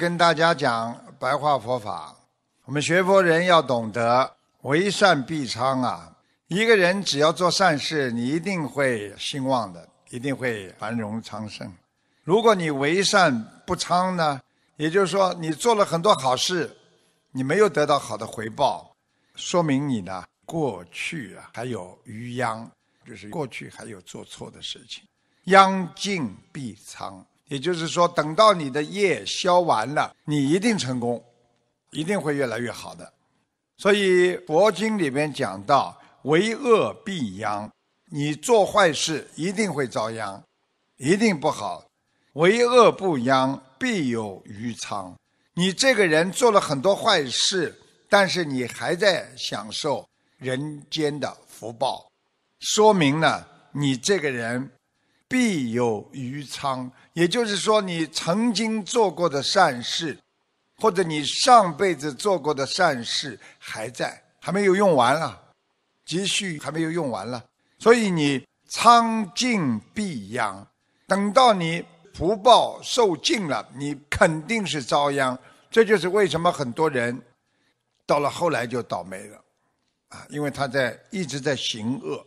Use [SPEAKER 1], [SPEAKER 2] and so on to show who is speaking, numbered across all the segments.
[SPEAKER 1] 跟大家讲白话佛法，我们学佛人要懂得为善必昌啊！一个人只要做善事，你一定会兴旺的，一定会繁荣昌盛。如果你为善不昌呢，也就是说你做了很多好事，你没有得到好的回报，说明你呢过去啊还有余殃，就是过去还有做错的事情，殃尽必昌。也就是说，等到你的业消完了，你一定成功，一定会越来越好的。所以佛经里面讲到，为恶必殃，你做坏事一定会遭殃，一定不好；为恶不殃，必有余殃。你这个人做了很多坏事，但是你还在享受人间的福报，说明呢，你这个人必有余仓。也就是说，你曾经做过的善事，或者你上辈子做过的善事还在，还没有用完了，积蓄还没有用完了，所以你仓晋必殃。等到你不报受尽了，你肯定是遭殃。这就是为什么很多人到了后来就倒霉了，啊，因为他在一直在行恶，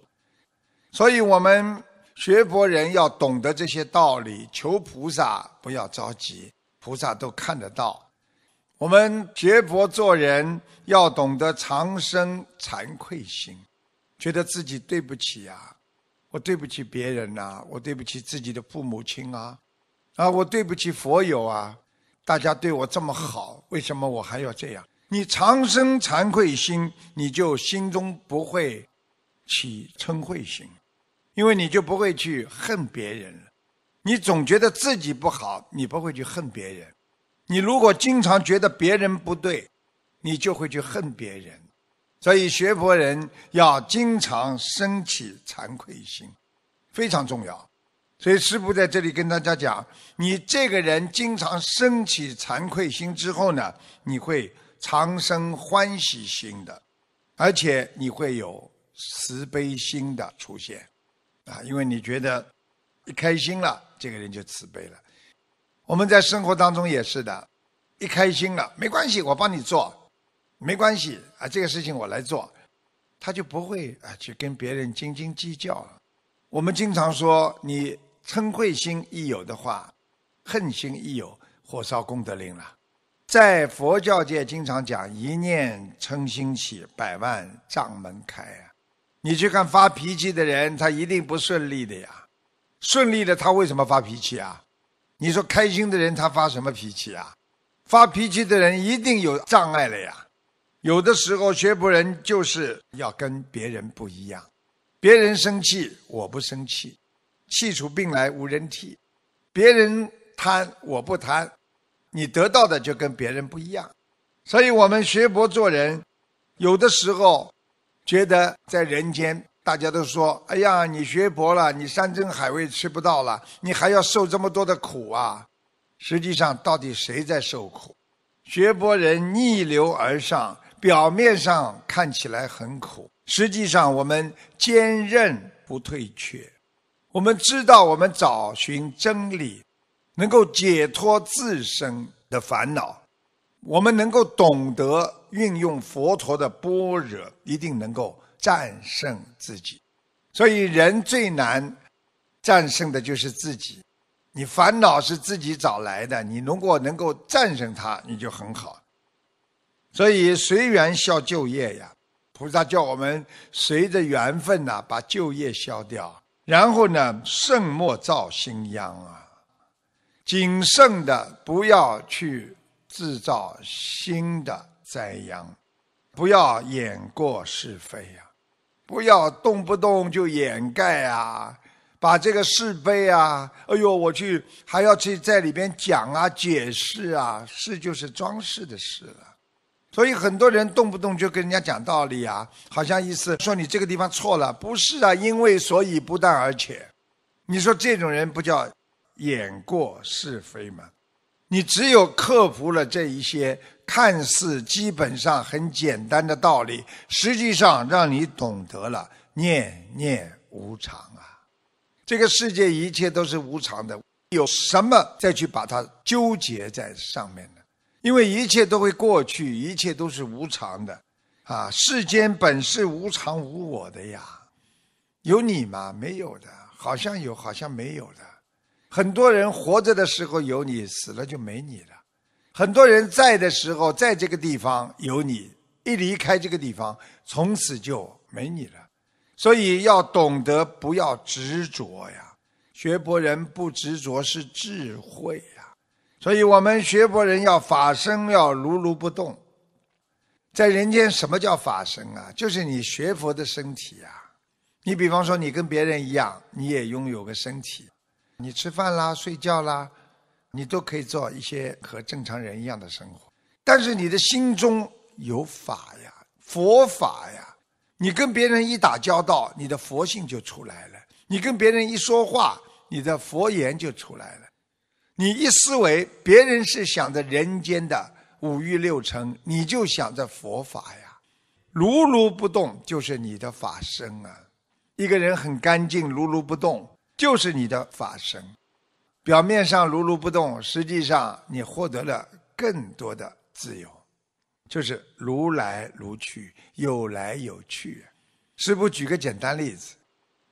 [SPEAKER 1] 所以我们。学佛人要懂得这些道理，求菩萨不要着急，菩萨都看得到。我们学佛做人要懂得长生惭愧心，觉得自己对不起啊，我对不起别人呐，我对不起自己的父母亲啊，啊，我对不起佛友啊，大家对我这么好，为什么我还要这样？你长生惭愧心，你就心中不会起嗔恚心。因为你就不会去恨别人了，你总觉得自己不好，你不会去恨别人。你如果经常觉得别人不对，你就会去恨别人。所以学佛人要经常升起惭愧心，非常重要。所以师父在这里跟大家讲：，你这个人经常升起惭愧心之后呢，你会常生欢喜心的，而且你会有慈悲心的出现。啊，因为你觉得一开心了，这个人就慈悲了。我们在生活当中也是的，一开心了，没关系，我帮你做，没关系啊，这个事情我来做，他就不会啊去跟别人斤斤计较了。我们经常说，你嗔恚心一有的话，恨心一有，火烧功德林了。在佛教界经常讲，一念嗔心起，百万障门开啊。你去看发脾气的人，他一定不顺利的呀。顺利的他为什么发脾气啊？你说开心的人他发什么脾气啊？发脾气的人一定有障碍了呀。有的时候学博人就是要跟别人不一样，别人生气我不生气，气出病来无人替；别人贪我不贪，你得到的就跟别人不一样。所以我们学博做人，有的时候。觉得在人间，大家都说：“哎呀，你学佛了，你山珍海味吃不到了，你还要受这么多的苦啊！”实际上，到底谁在受苦？学佛人逆流而上，表面上看起来很苦，实际上我们坚韧不退却。我们知道，我们找寻真理，能够解脱自身的烦恼，我们能够懂得。运用佛陀的般若，一定能够战胜自己。所以，人最难战胜的就是自己。你烦恼是自己找来的，你如果能够战胜它，你就很好。所以，随缘消旧业呀，菩萨叫我们随着缘分呐，把旧业消掉。然后呢，胜莫造新殃啊，谨慎的不要去制造新的。赞扬，不要掩过是非呀，不要动不动就掩盖啊，把这个是非啊，哎呦，我去还要去在里边讲啊、解释啊，是就是装饰的事了。所以很多人动不动就跟人家讲道理啊，好像意思说你这个地方错了，不是啊，因为所以不但而且，你说这种人不叫演过是非吗？你只有克服了这一些看似基本上很简单的道理，实际上让你懂得了念念无常啊！这个世界一切都是无常的，有什么再去把它纠结在上面呢？因为一切都会过去，一切都是无常的，啊，世间本是无常无我的呀，有你吗？没有的，好像有，好像没有的。很多人活着的时候有你，死了就没你了；很多人在的时候在这个地方有你，一离开这个地方，从此就没你了。所以要懂得不要执着呀，学佛人不执着是智慧呀。所以，我们学佛人要法身要如如不动。在人间，什么叫法身啊？就是你学佛的身体呀。你比方说，你跟别人一样，你也拥有个身体。你吃饭啦，睡觉啦，你都可以做一些和正常人一样的生活。但是你的心中有法呀，佛法呀，你跟别人一打交道，你的佛性就出来了；你跟别人一说话，你的佛言就出来了；你一思维，别人是想着人间的五欲六尘，你就想着佛法呀。如如不动就是你的法身啊。一个人很干净，如如不动。就是你的法身，表面上如如不动，实际上你获得了更多的自由，就是如来如去，有来有去。师父举个简单例子：，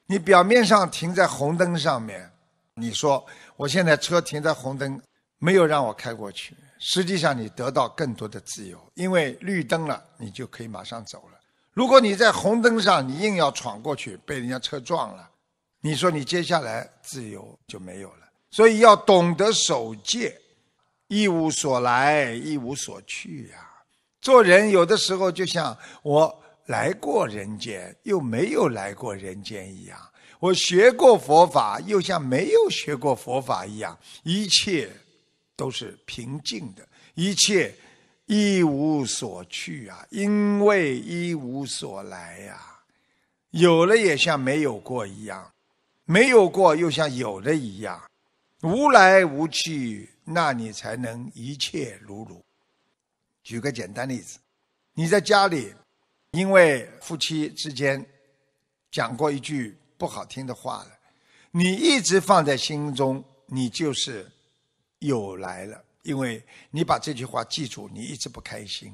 [SPEAKER 1] 你表面上停在红灯上面，你说我现在车停在红灯，没有让我开过去。实际上你得到更多的自由，因为绿灯了，你就可以马上走了。如果你在红灯上，你硬要闯过去，被人家车撞了。你说你接下来自由就没有了，所以要懂得守戒，一无所来，一无所去呀。做人有的时候就像我来过人间，又没有来过人间一样；我学过佛法，又像没有学过佛法一样。一切都是平静的，一切一无所去啊，因为一无所来呀。有了也像没有过一样。没有过又像有的一样，无来无去，那你才能一切如如。举个简单例子，你在家里，因为夫妻之间讲过一句不好听的话了，你一直放在心中，你就是有来了，因为你把这句话记住，你一直不开心。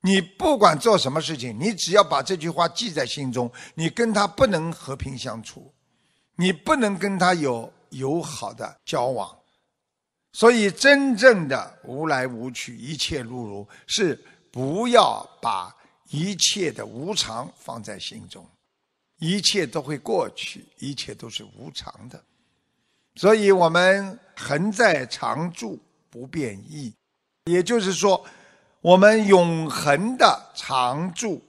[SPEAKER 1] 你不管做什么事情，你只要把这句话记在心中，你跟他不能和平相处。你不能跟他有友好的交往，所以真正的无来无去，一切如如，是不要把一切的无常放在心中，一切都会过去，一切都是无常的，所以我们恒在常住不变易，也就是说，我们永恒的常住，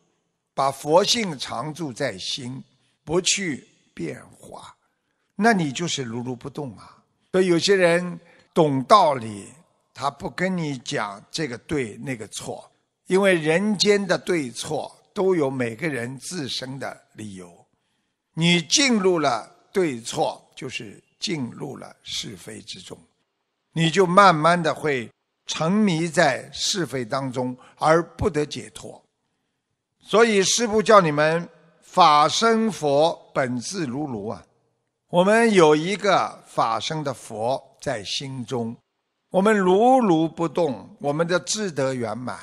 [SPEAKER 1] 把佛性常住在心，不去变化。那你就是如如不动啊！所以有些人懂道理，他不跟你讲这个对那个错，因为人间的对错都有每个人自身的理由。你进入了对错，就是进入了是非之中，你就慢慢的会沉迷在是非当中而不得解脱。所以师傅叫你们法身佛本自如如啊。我们有一个法身的佛在心中，我们如如不动，我们的智德圆满。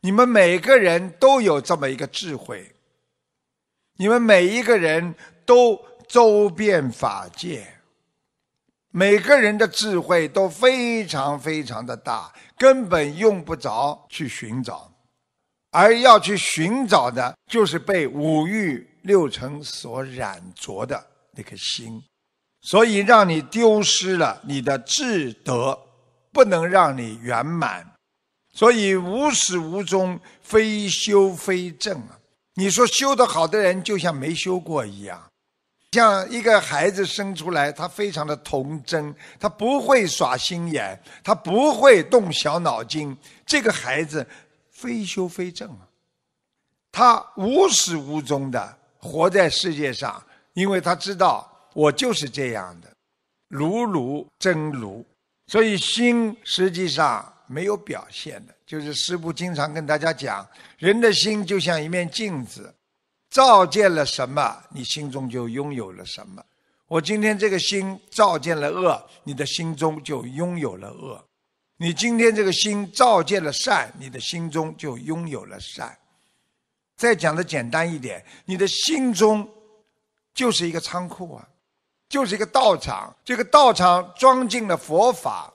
[SPEAKER 1] 你们每个人都有这么一个智慧，你们每一个人都周遍法界，每个人的智慧都非常非常的大，根本用不着去寻找，而要去寻找的就是被五欲六尘所染浊的。那颗心，所以让你丢失了你的智德，不能让你圆满，所以无始无终，非修非正啊！你说修的好的人，就像没修过一样，像一个孩子生出来，他非常的童真，他不会耍心眼，他不会动小脑筋，这个孩子非修非正啊，他无始无终的活在世界上。因为他知道我就是这样的，如如真如，所以心实际上没有表现的。就是师父经常跟大家讲，人的心就像一面镜子，照见了什么，你心中就拥有了什么。我今天这个心照见了恶，你的心中就拥有了恶；你今天这个心照见了善，你的心中就拥有了善。再讲的简单一点，你的心中。就是一个仓库啊，就是一个道场。这个道场装进了佛法，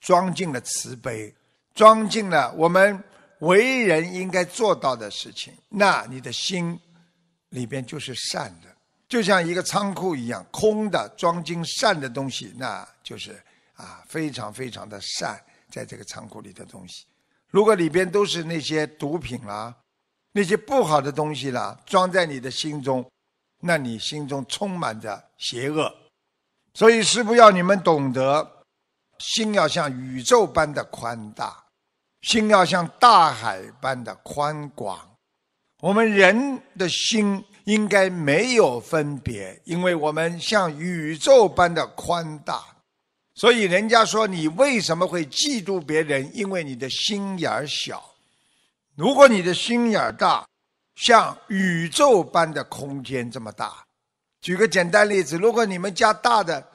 [SPEAKER 1] 装进了慈悲，装进了我们为人应该做到的事情。那你的心里边就是善的，就像一个仓库一样，空的装进善的东西，那就是啊非常非常的善。在这个仓库里的东西，如果里边都是那些毒品啦、那些不好的东西啦，装在你的心中。那你心中充满着邪恶，所以师父要你们懂得，心要像宇宙般的宽大，心要像大海般的宽广。我们人的心应该没有分别，因为我们像宇宙般的宽大。所以人家说你为什么会嫉妒别人，因为你的心眼儿小。如果你的心眼儿大。像宇宙般的空间这么大，举个简单例子：如果你们家大的，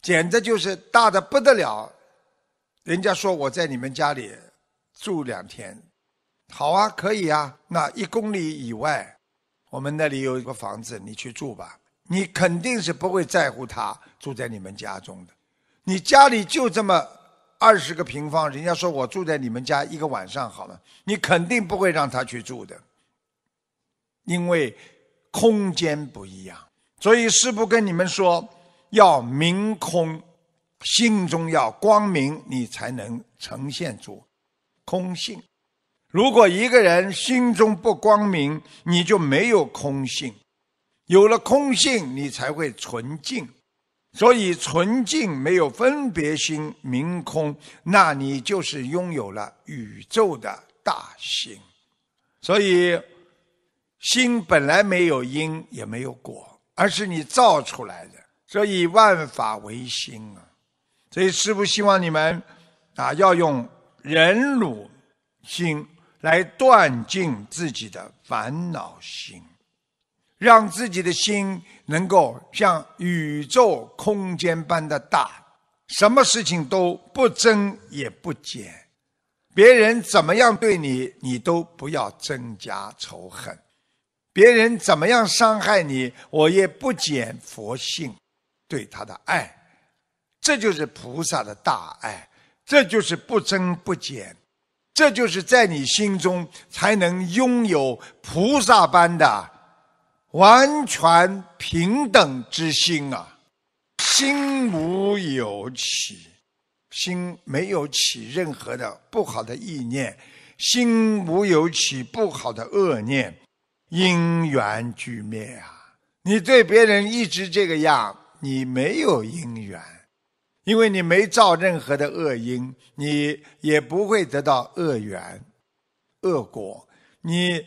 [SPEAKER 1] 简直就是大的不得了。人家说我在你们家里住两天，好啊，可以啊。那一公里以外，我们那里有一个房子，你去住吧。你肯定是不会在乎他住在你们家中的。你家里就这么二十个平方，人家说我住在你们家一个晚上，好吗？你肯定不会让他去住的。因为空间不一样，所以师傅跟你们说，要明空，心中要光明，你才能呈现出空性。如果一个人心中不光明，你就没有空性；有了空性，你才会纯净。所以纯净没有分别心，明空，那你就是拥有了宇宙的大心。所以。心本来没有因也没有果，而是你造出来的。所以万法唯心啊！所以师父希望你们啊，要用忍辱心来断尽自己的烦恼心，让自己的心能够像宇宙空间般的大，什么事情都不增也不减。别人怎么样对你，你都不要增加仇恨。别人怎么样伤害你，我也不减佛性，对他的爱，这就是菩萨的大爱，这就是不增不减，这就是在你心中才能拥有菩萨般的完全平等之心啊！心无有起，心没有起任何的不好的意念，心无有起不好的恶念。因缘俱灭啊！你对别人一直这个样，你没有因缘，因为你没造任何的恶因，你也不会得到恶缘、恶果。你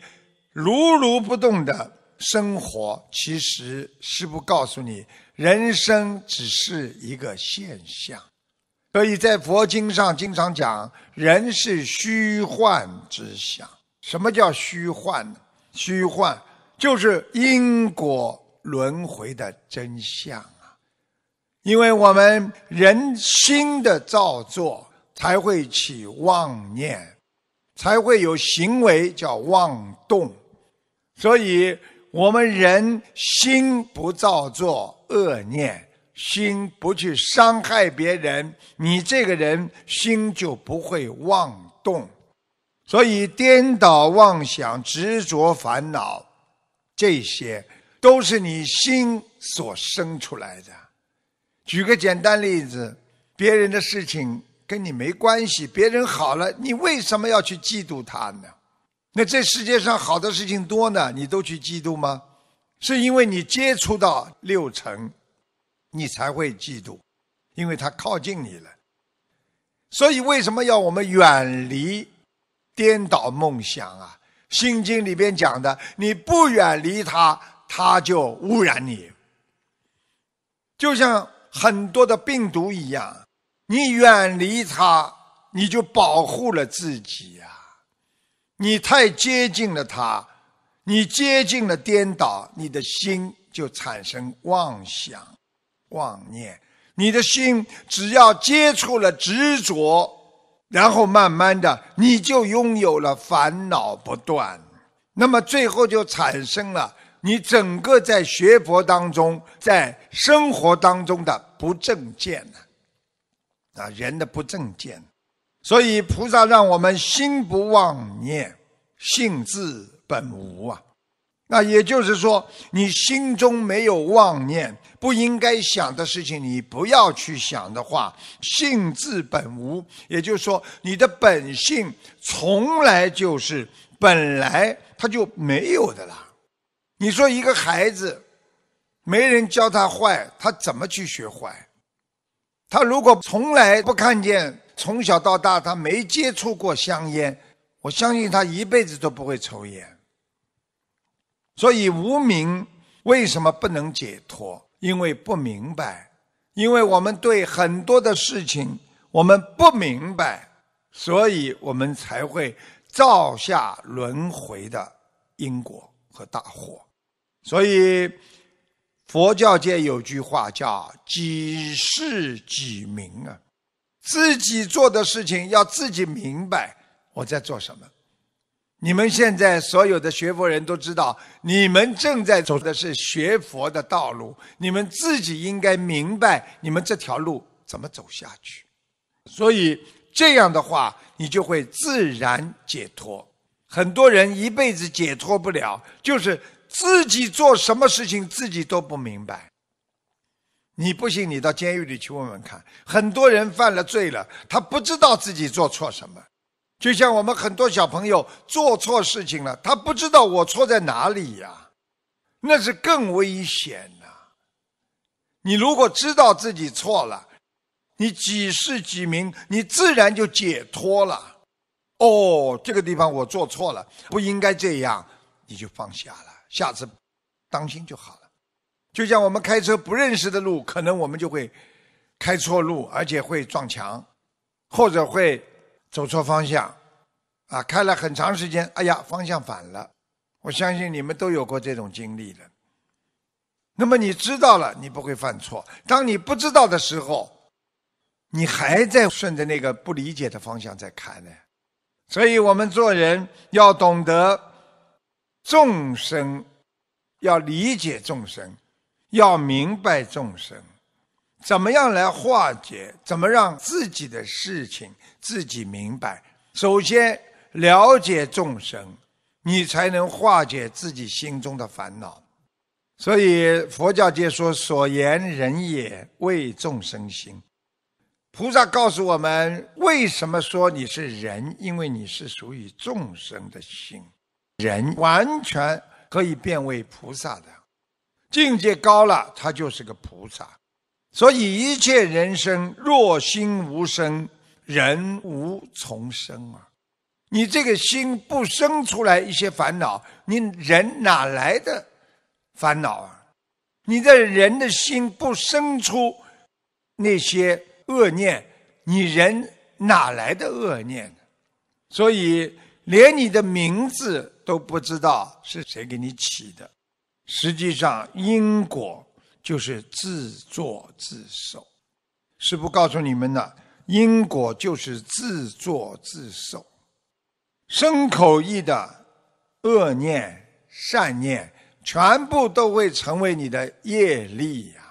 [SPEAKER 1] 如如不动的生活，其实是不告诉你，人生只是一个现象。所以在佛经上经常讲，人是虚幻之相。什么叫虚幻呢？虚幻就是因果轮回的真相啊！因为我们人心的造作，才会起妄念，才会有行为叫妄动。所以，我们人心不造作恶念，心不去伤害别人，你这个人心就不会妄动。所以，颠倒妄想、执着烦恼，这些都是你心所生出来的。举个简单例子，别人的事情跟你没关系，别人好了，你为什么要去嫉妒他呢？那这世界上好的事情多呢，你都去嫉妒吗？是因为你接触到六成，你才会嫉妒，因为他靠近你了。所以，为什么要我们远离？颠倒梦想啊，《心经》里边讲的，你不远离它，它就污染你，就像很多的病毒一样，你远离它，你就保护了自己呀。你太接近了它，你接近了颠倒，你的心就产生妄想、妄念。你的心只要接触了执着。然后慢慢的，你就拥有了烦恼不断，那么最后就产生了你整个在学佛当中、在生活当中的不正见呢，啊，人的不正见，所以菩萨让我们心不妄念，性自本无啊。那也就是说，你心中没有妄念，不应该想的事情，你不要去想的话，性自本无。也就是说，你的本性从来就是本来它就没有的啦。你说一个孩子，没人教他坏，他怎么去学坏？他如果从来不看见，从小到大他没接触过香烟，我相信他一辈子都不会抽烟。所以无明为什么不能解脱？因为不明白，因为我们对很多的事情我们不明白，所以我们才会造下轮回的因果和大祸。所以佛教界有句话叫“几世几明”啊，自己做的事情要自己明白我在做什么。你们现在所有的学佛人都知道，你们正在走的是学佛的道路，你们自己应该明白你们这条路怎么走下去。所以这样的话，你就会自然解脱。很多人一辈子解脱不了，就是自己做什么事情自己都不明白。你不信，你到监狱里去问问看，很多人犯了罪了，他不知道自己做错什么。就像我们很多小朋友做错事情了，他不知道我错在哪里呀，那是更危险呐。你如果知道自己错了，你几世几民，你自然就解脱了。哦，这个地方我做错了，不应该这样，你就放下了，下次当心就好了。就像我们开车不认识的路，可能我们就会开错路，而且会撞墙，或者会走错方向。啊，开了很长时间，哎呀，方向反了！我相信你们都有过这种经历的。那么你知道了，你不会犯错；当你不知道的时候，你还在顺着那个不理解的方向在看呢。所以，我们做人要懂得众生，要理解众生，要明白众生，怎么样来化解？怎么让自己的事情自己明白？首先。了解众生，你才能化解自己心中的烦恼。所以佛教界说，所言人也为众生心。菩萨告诉我们，为什么说你是人？因为你是属于众生的心。人完全可以变为菩萨的，境界高了，他就是个菩萨。所以一切人生，若心无生，人无从生啊。你这个心不生出来一些烦恼，你人哪来的烦恼啊？你的人的心不生出那些恶念，你人哪来的恶念呢？所以连你的名字都不知道是谁给你起的。实际上，因果就是自作自受。师父告诉你们呢，因果就是自作自受。生口意的恶念、善念，全部都会成为你的业力呀。